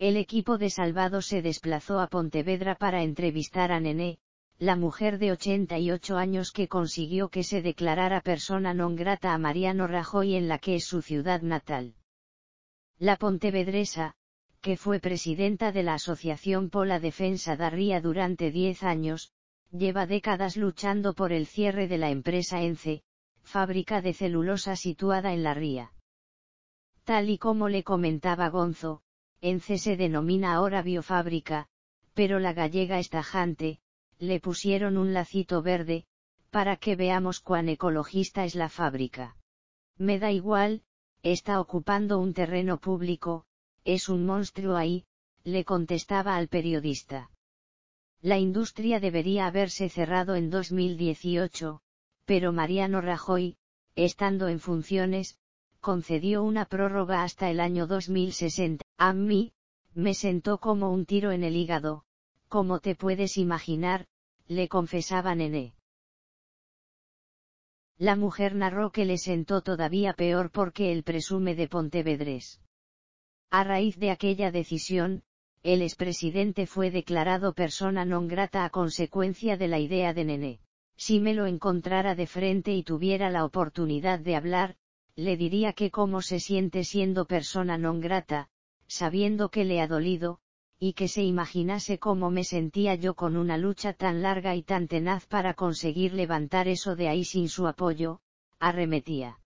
El equipo de Salvado se desplazó a Pontevedra para entrevistar a Nené, la mujer de 88 años que consiguió que se declarara persona non grata a Mariano Rajoy en la que es su ciudad natal. La pontevedresa, que fue presidenta de la Asociación Pola Defensa da Ría durante 10 años, lleva décadas luchando por el cierre de la empresa ENCE, fábrica de celulosa situada en la Ría. Tal y como le comentaba Gonzo, C se denomina ahora biofábrica, pero la gallega estajante, le pusieron un lacito verde, para que veamos cuán ecologista es la fábrica. Me da igual, está ocupando un terreno público, es un monstruo ahí, le contestaba al periodista. La industria debería haberse cerrado en 2018, pero Mariano Rajoy, estando en funciones, concedió una prórroga hasta el año 2060. A mí, me sentó como un tiro en el hígado, como te puedes imaginar, le confesaba Nené. E. La mujer narró que le sentó todavía peor porque el presume de Pontevedrés. A raíz de aquella decisión, el expresidente fue declarado persona non grata a consecuencia de la idea de Nené. Si me lo encontrara de frente y tuviera la oportunidad de hablar, le diría que cómo se siente siendo persona non grata, sabiendo que le ha dolido, y que se imaginase cómo me sentía yo con una lucha tan larga y tan tenaz para conseguir levantar eso de ahí sin su apoyo, arremetía.